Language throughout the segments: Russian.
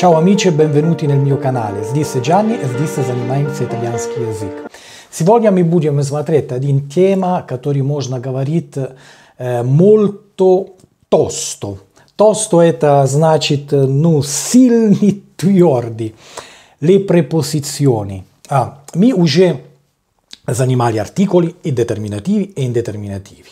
Ciao amici e benvenuti nel mio canale. Здесь Gianni e здесь занимаемся итальянский язык. Сегодня мы будем смотреть один тема, который можно говорить э, molto tosto. Tosto это значит, ну, сильный, твердый. Le preposizioni. Ah, mi уже занимали артикули и детерминативы, и индетерминативы.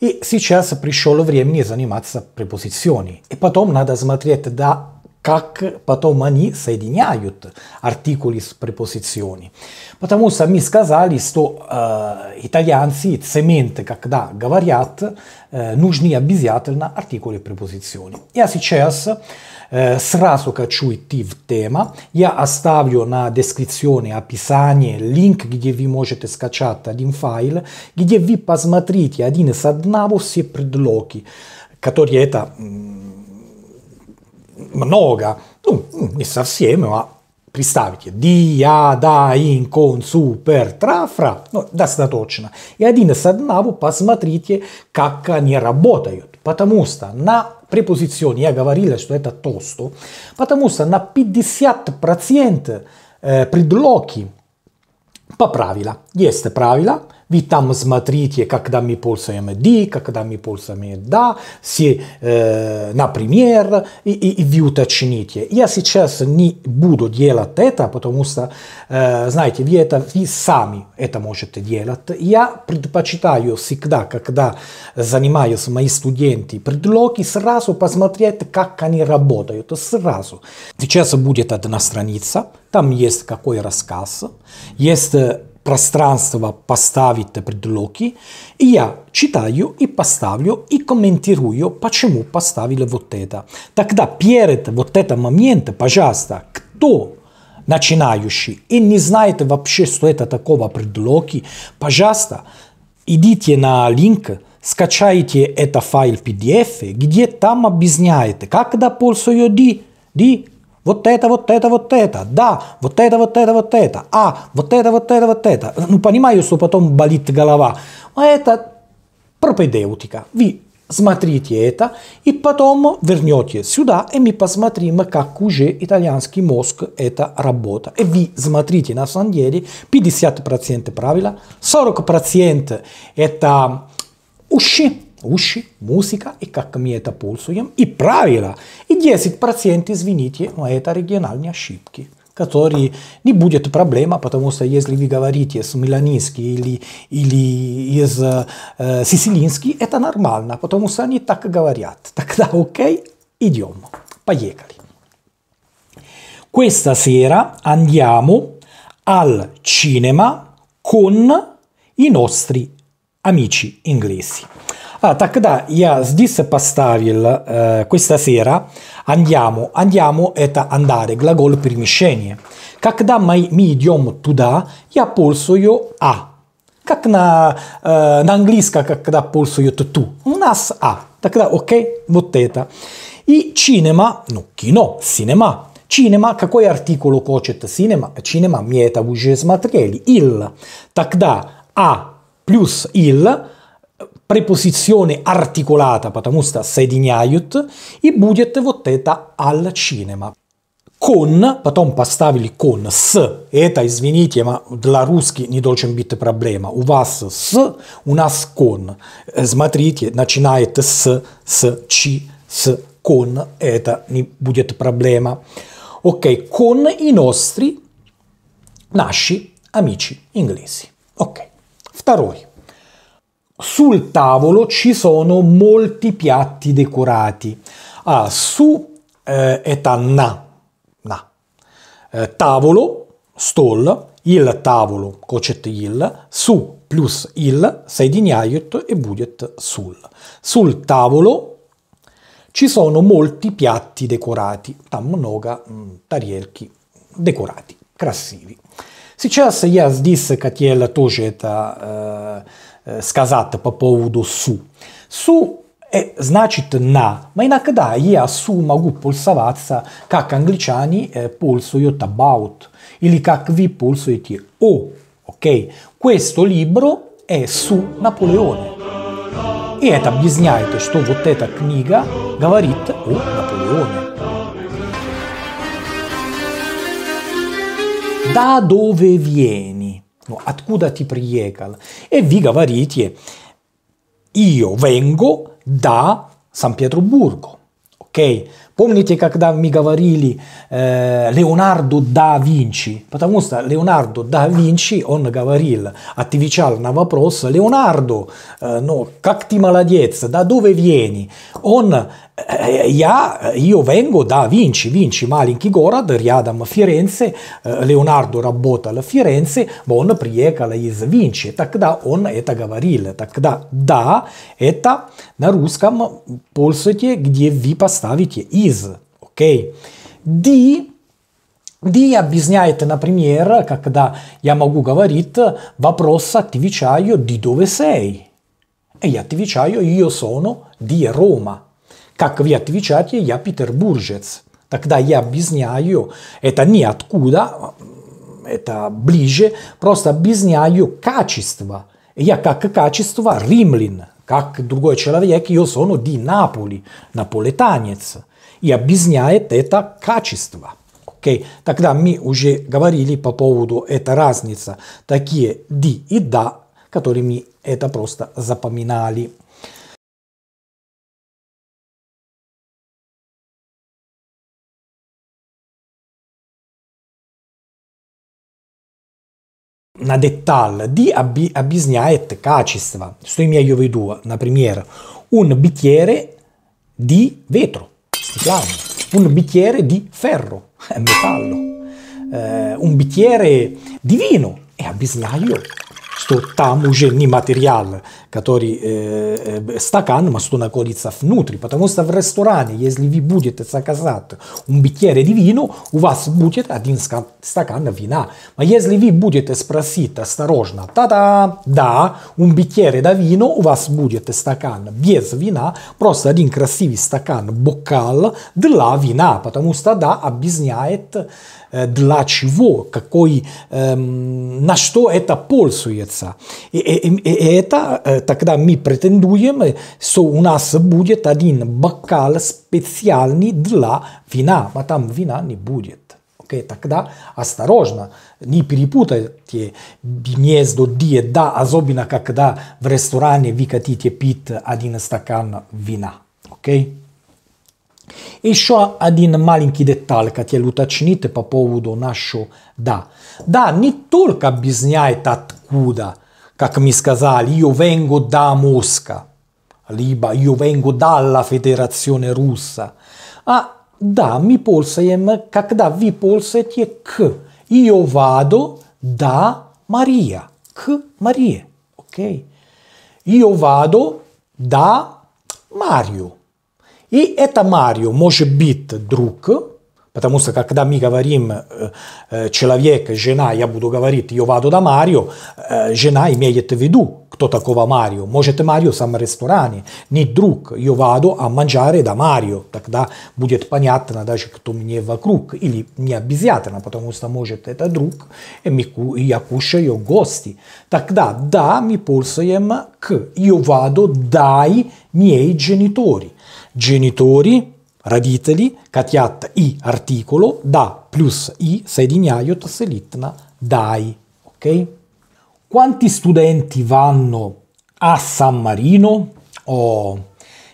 И сейчас пришло время заниматься препозиционами. И потом надо смотреть до kak patomani соединяют articoli s preposizioni. Потому что мы сказали, что э, итальянцы, цемент, когда говорят, э, нужны обязательно артикули препозициони. Я сейчас э, сразу хочу идти в тема. Я оставлю на дескрипционе, описании линк, где вы можете скачать один файл, где вы посмотрите один из одного все предлоги, которые это mnoga, no, messa assieme, ma pristaviti dija, da, in, kon, super, trafra, no, достаточно. И один из одного посмотрите, как они работают. Потому что на препозиционе, я говорила, что это тосту, потому что на 50% э, предлоги поправила. Есть правила, Вы там смотрите, когда мы пользуем «ди», когда мы пользуем «да», все, э, например, и, и, и вы уточните. Я сейчас не буду делать это, потому что, э, знаете, вы, это, вы сами это можете делать. Я предпочитаю всегда, когда занимаюсь мои студенты предлоги, сразу посмотреть, как они работают, сразу. Сейчас будет одна страница, там есть какой рассказ, есть э, пространства поставить предлоги, и я читаю и поставлю и комментирую, почему поставили вот это. Тогда перед вот этим моментом, пожалуйста, кто начинающий и не знает вообще, что это такого предлоги, пожалуйста, идите на линк, скачайте это файл PDF, где там объясняет, как пользую D, D вот это, вот это, вот это, да, вот это, вот это, вот это, а, вот это, вот это, вот это. Ну, понимаю, что потом болит голова. А это пропедеутика. Вы смотрите это, и потом вернете сюда, и мы посмотрим, как уже итальянский мозг это работа. И вы смотрите, на самом деле, 50% правила, 40% это уши, uši, muzika i kako mi je ta pulsujem i pravila. I 10% извините, но это региональные ошибки который не будет проблема, потому что если вы говорите с миланинский или, или из э, сицилинский, это нормально, потому что они так говорят. Тогда окей, идем. Поехали. Questa sera andiamo al cinema con i nostri amici inglesi. Ah, тогда я здесь поставил э, questa sera andiamo. Andiamo это andare, глагол перемещения. Когда мы, мы идем туда, я пользую а. Как на, э, на английском, когда пользуют ту. У нас а. Тогда окей, вот это. И cinema, ну, кино, cinema. Cinema, какой артикул хочет cinema? Cinema, мы это уже смотрели. Il. Тогда а плюс il – preposizione articolata, patamusta sedinjajut, i budjet votteta al cinema. Con, потом поставили con, с, это, извините, ma для русский не должен быть проблема. У вас с, у нас con. Смотрите, начинает с, с, чи, с, con, это не будет проблема. Ok, con i nostri nasci amici inglesi. Ok, второй. Sul tavolo ci sono molti piatti decorati. Ah, su eh, etanna, na. Eh, tavolo, stol, il tavolo, kocet il, su plus il, sei di sejdinjajut e budjet sul. Sul tavolo ci sono molti piatti decorati, tam mnoga mm, tarjelki decorati, crassivi. krasivi. Сейчас я здесь хотел тоже это сказати по поводу су. Су э, значит на, но иногда я су могу пользоваться, как англичане э, пользуют about, или как вы пользуете о, ok? Questo libro è su Наполеоне. И это объясняет, что вот эта книга говорит о Наполеоне. Da dove viene? ну, откуда ты приехал? И вы говорите, io vengo da San Pietroburgo, ok? Помните, когда мы говорили э, Леонардо да Винчи? Потому что Леонардо да Винчи, он говорил, отвечал на вопрос, Леонардо, э, ну, как ты молодец, да dove vieni? Он, э, я, я, vengo да Винчи, Винчи маленький город, рядом Ференце, э, Леонардо работал в Ференце, но он приехал из Винчи. Тогда он это говорил. Тогда да, это на русском пользуйте, где вы поставите и из, окей. D, D объясняет, например, когда я могу говорить э, вопрос отвечаю «А ди, dove sei?» И «Э, я отвечаю «Io sono di Roma». Как вы отвечаете «Я петербуржец». Тогда я объясняю, это не откуда, это ближе, просто объясняю качество. И я как качество римлин, как другой человек, я sono di Napoli, наполитанец и объясняет это качество. Okay. Тогда мы уже говорили по поводу этой разницы. Такие «ди» и «да», которыми это просто запоминали. на деталь di объ объясняет качество. Что имею в виду? Например, un bicchiere di vetro. sti Un bicchiere di ferro, è metallo. Eh, un bicchiere di vino, è a что там уже не материал, который э, стакан, но что находится внутри. Потому что в ресторане, если вы будете заказать un bicchiere di vino, у вас будет один стакан вина. Но а если вы будете спросить осторожно, та-да, да, un bicchiere da vino, у вас будет стакан без вина, просто один красивый стакан, бокал для вина, потому что да объясняет Э, для чего, какой, эм, на что это пользуется. И, это э, тогда мы претендуем, э, что у нас будет один бокал специальный для вина, а там вина не будет. Окей, тогда осторожно, не перепутайте гнездо диета, особенно когда в ресторане вы хотите пить один стакан вина. Окей? Еще один маленький деталь, хотел уточнить по поводу нашего «да». «Да» не только объясняет откуда, как мы сказали, «io vengo da Mosca», либо «io vengo dalla Federazione Russa», а «да» мы пользуем, когда вы пользуете «к». «Io vado da Maria», «к Марии», окей? Okay? «Io vado da Mario», И это Марио может быть друг, потому что когда мы говорим э, э, человек, жена, я буду говорить, я ваду да Марио, э, жена имеет в виду, кто такого Марио. Может Марио сам в ресторане, не друг, я ваду а манджаре да Марио, тогда будет понятно даже, кто мне вокруг, или не обязательно, потому что может это друг, и я кушаю гости. Тогда да, мы пользуем к, я ваду дай моей genitori. genitori, raditeli, katiat i articolo, da plus i, sedinjajot, selitna, dai. Ok? Quanti studenti vanno a San Marino? O oh,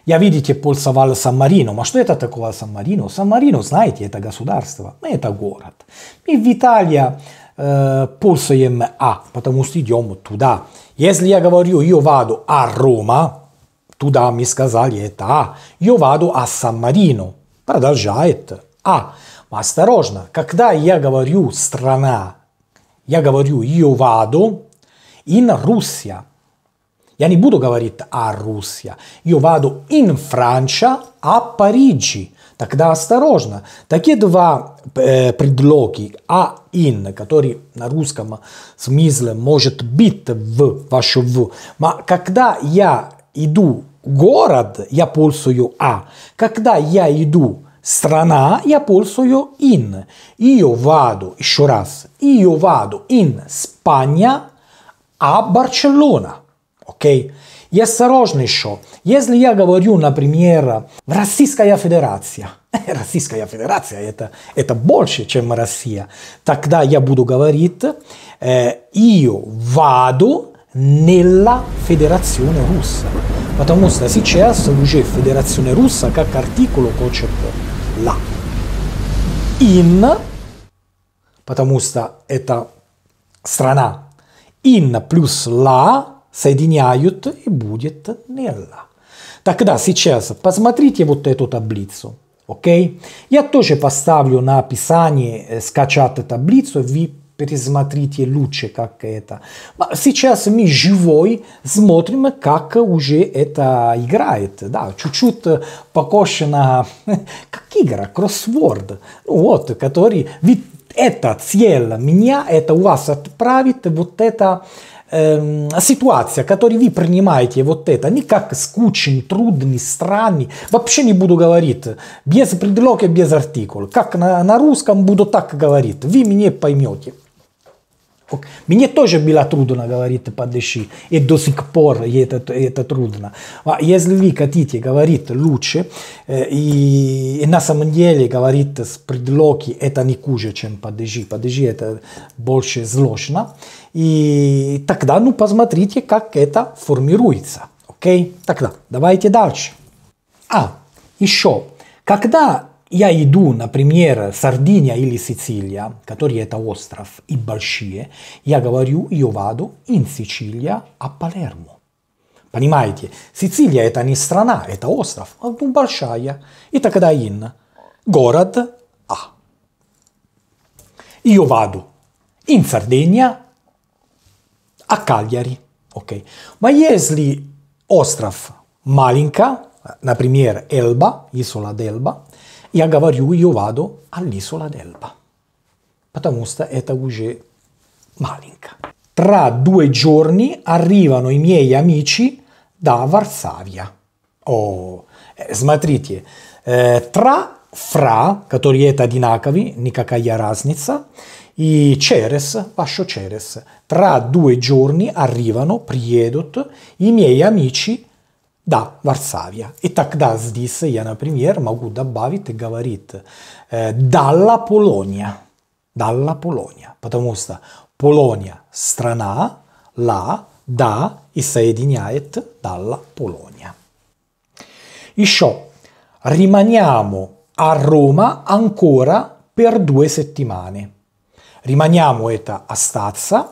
che vidite Polsaval San Marino. Ma что это такое Сан Марино? Сан Марино, знаете, это государство, это город. И в Италии э, пользуем А, потому что идем туда. Если я говорю, я ваду a Roma, Туда мне сказали это А. Я ваду а Сан-Марино. Продолжает А. Осторожно, когда я говорю «страна», я говорю «я ваду» in Russia. Я не буду говорить «а Russia». Я ваду in Francia а Париджи. Тогда осторожно. Такие два э, предлоги «а in», который на русском смысле может быть в, ваше «в». Но когда я иду город, я пользую а. Когда я иду страна, я пользую in. ио ваду еще раз, ио ваду in Spagna, а Барселона. Окей? И осторожно еще. Если я говорю, например, Российская Федерация, Российская Федерация это, это больше, чем Россия, тогда я буду говорить, э, ваду nella federazione russa. Потому что сейчас уже федерация руса как артикул хочет la. In, потому что это страна. In плюс la соединяют и будет nella. Тогда сейчас посмотрите вот эту таблицу. Окей? Okay? Я тоже поставлю на описании скачать таблицу, вы пересмотрите лучше, как это. Сейчас мы живой смотрим, как уже это играет. Да, чуть-чуть э, похоже как игра, кроссворд. Вот, который вы это цель меня, это у вас отправит вот это эм, ситуация, которую вы принимаете вот это, не как скучный, трудный, странный, вообще не буду говорить, без предлога, без артикула, как на, на русском буду так говорить, вы меня поймете. Мне тоже было трудно говорить «подыши», и до сих пор это, это трудно. А если вы хотите говорить лучше, и, и на самом деле говорить с предлоги это не хуже, чем «подыши». «Подыши» это больше сложно. И тогда ну, посмотрите, как это формируется. Окей? Тогда давайте дальше. А, еще. Когда Я иду на премьер Сардиния или Сицилия, который это остров, и большие. Я говорю, io vado in Sicilia a Palermo. Понимаете, Сицилия это не страна, это остров, ну большая. И тогда in. Город А. Io vado in Sardegna a Cagliari. Okay. Ma если остров маленька, например, Эльба, Исола Дельба, Я говорю, io vado all'isola d'Elba, потому что это уже маленько. Tra due giorni arrivano i miei amici da Varsavia. Oh, смотрите, eh, eh, tra, fra, которые это одинаковые, никакая разница, i Ceres, Pascio Ceres. Tra due giorni arrivano, приедут, i miei amici da Да, Варсавия. Итак, да, здесь я, например, могу добавить и говорить э, «дalla Polonia». «Dalla Polonia», потому что Polonia – страна, la, да и соединяет «dalla Polonia». Еще «rimaniamo a Roma ancora per due settimane». «Rimaniamo» – это «остаться»,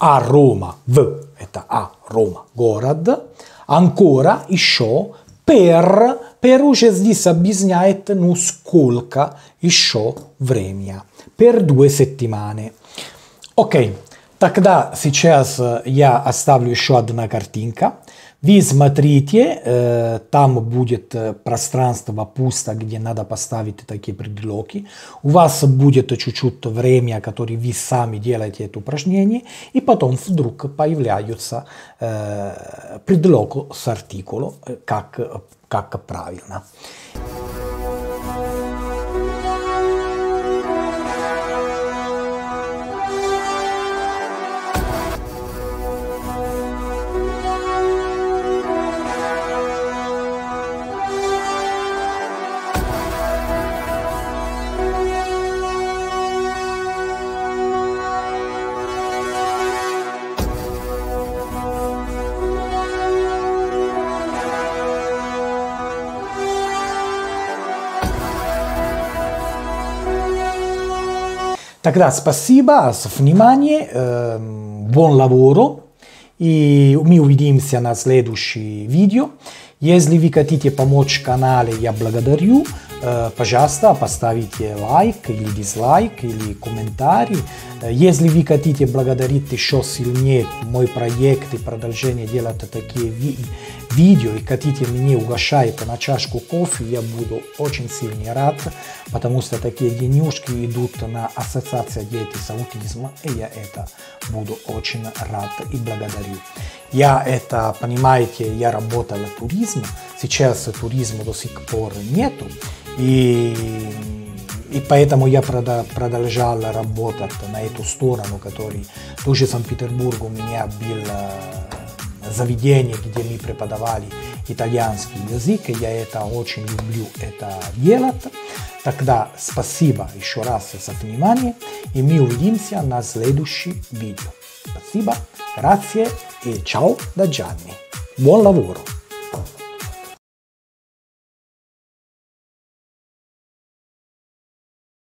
«a Roma» – «в» – это «a Roma» – «город», ancora isciò per peruces dissa bisniaet nus colca isciò vremia per due settimane. Ok, si тогда сейчас я оставлю еще одна картинка. Вы смотрите, э, там будет э, пространство пусто, где надо поставить такие предлоги. У вас будет чуть-чуть время, которое вы сами делаете это упражнение, и потом вдруг появляются э, предлог с артикулом, как, как правильно. Тогда спасибо за внимание, бон э, лаборо, и мы увидимся на следующем видео. Если вы хотите помочь канале, я благодарю. Э, пожалуйста, поставите лайк или дизлайк или комментарий. Э, если вы хотите благодарить еще сильнее мой проект и продолжение делать такие ви видео и хотите мне угощать на чашку кофе, я буду очень сильно рад, потому что такие денежки идут на ассоциацию детей с аутизмом, и я это буду очень рад и благодарю. Я это, понимаете, я работал в туризме, сейчас туризма до сих пор нету, и и поэтому я продолжал работать на эту сторону, который тоже Санкт-Петербург у меня был э, заведение, где мы преподавали итальянский язык, и я это очень люблю это делать. Тогда спасибо еще раз за внимание, и мы увидимся на следующем видео. Спасибо, grazie и ciao da Gianni. Buon lavoro!